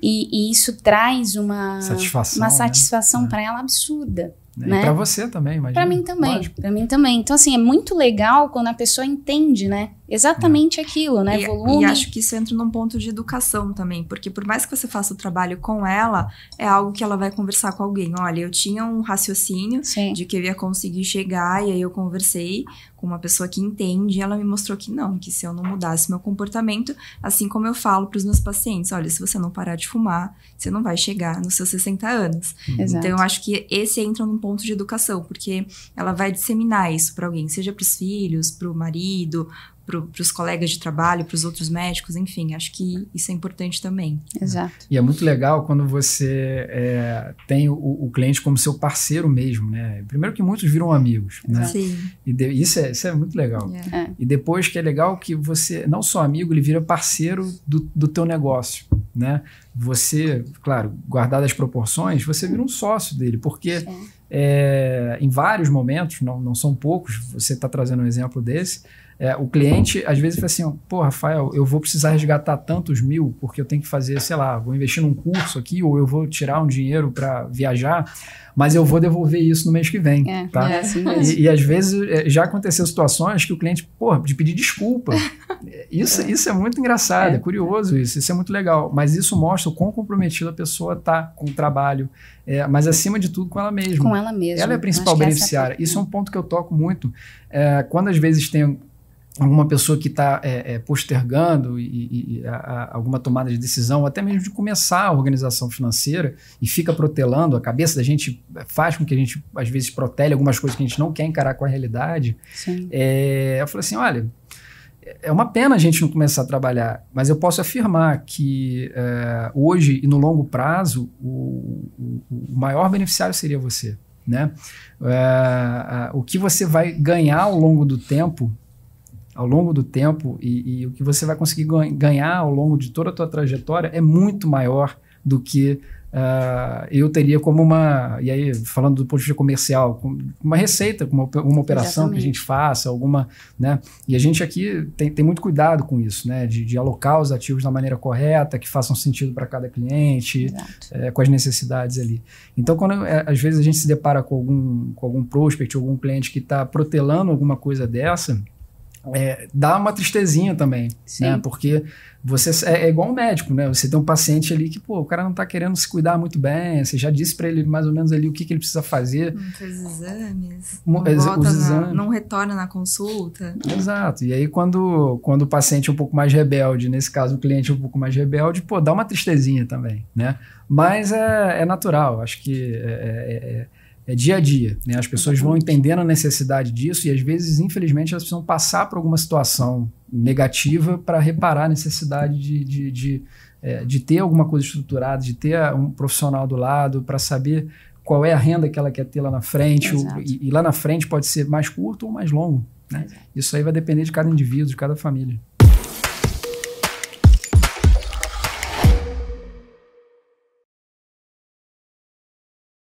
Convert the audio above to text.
E, e isso traz uma satisfação, uma né? satisfação né? para ela absurda. É, né? para você também, imagina. Para mim também, para mim também. Então assim, é muito legal quando a pessoa entende, né? exatamente né. aquilo, né? E, Volume. E acho que isso entra num ponto de educação também, porque por mais que você faça o trabalho com ela, é algo que ela vai conversar com alguém. Olha, eu tinha um raciocínio Sim. de que eu ia conseguir chegar, e aí eu conversei com uma pessoa que entende, e ela me mostrou que não, que se eu não mudasse meu comportamento, assim como eu falo para os meus pacientes, olha, se você não parar de fumar, você não vai chegar nos seus 60 anos. Uhum. Então eu acho que esse entra num ponto de educação, porque ela vai disseminar isso para alguém, seja para os filhos, para o marido, para os colegas de trabalho, para os outros médicos, enfim, acho que isso é importante também. Exato. E é muito legal quando você é, tem o, o, cliente como seu parceiro mesmo, né? Primeiro que muitos viram amigos, né? Sim. E de, isso, é, isso é muito legal. É. E depois que é legal que você, não só amigo, ele vira parceiro do, do teu negócio, né? Você, claro, guardado as proporções, você vira um sócio dele, porque... É, é em vários momentos, não, não são poucos, você está trazendo um exemplo desse, é, o cliente, às vezes, fala assim: pô, Rafael, eu vou precisar resgatar tantos mil, porque eu tenho que fazer, sei lá, vou investir num curso aqui, ou eu vou tirar um dinheiro para viajar, mas eu vou devolver isso no mês que vem. É, tá? é assim mesmo. E, e, às vezes é, já aconteceu situações que o cliente, pô, de pedir desculpa. Isso é, isso é muito engraçado, é. é curioso isso, isso é muito legal. Mas isso mostra o quão comprometida a pessoa está com o trabalho, é, mas acima de tudo com ela mesma. Com ela mesma. Ela é a principal é beneficiária. A isso é um ponto que eu toco muito. É, quando às vezes tem alguma pessoa que está é, é, postergando e, e, a, a, alguma tomada de decisão, até mesmo de começar a organização financeira e fica protelando, a cabeça da gente é, faz com que a gente, às vezes, protele algumas coisas que a gente não quer encarar com a realidade. É, eu falei assim: olha, é uma pena a gente não começar a trabalhar, mas eu posso afirmar que é, hoje e no longo prazo, o, o, o maior beneficiário seria você. Né? É, o que você vai ganhar ao longo do tempo ao longo do tempo e, e o que você vai conseguir ganhar ao longo de toda a tua trajetória é muito maior do que uh, eu teria como uma, e aí falando do ponto de vista comercial, uma receita, uma, uma operação Exatamente. que a gente faça, alguma, né? E a gente aqui tem, tem muito cuidado com isso, né? De, de alocar os ativos da maneira correta, que façam sentido para cada cliente, é, com as necessidades ali. Então, quando é, às vezes a gente se depara com algum, com algum prospect, algum cliente que está protelando alguma coisa dessa, é, dá uma tristezinha também, né? Sim. né? Porque você é, é, igual um médico, né? Você tem um paciente ali que, pô, o cara não tá querendo se cuidar muito bem, você já disse para ele mais ou menos ali o que, que ele precisa fazer. Não exames, não, volta os exames. Na, não retorna na consulta. Exato. E aí quando, quando o paciente é um pouco mais rebelde, nesse caso o cliente é um pouco mais rebelde, pô, dá uma tristezinha também, né? Mas é, é natural, acho que é, é, é é, dia a dia. Né? As pessoas vão entendendo a necessidade disso e, às vezes, infelizmente, elas precisam passar por alguma situação negativa para reparar a necessidade de, de, de, é, de, ter alguma coisa estruturada, de ter ah, um profissional do lado para saber qual é a renda que ela quer ter lá na frente. e, e, lá na frente pode ser mais curto ou mais longo. Né? Isso aí vai depender de cada indivíduo, de cada família.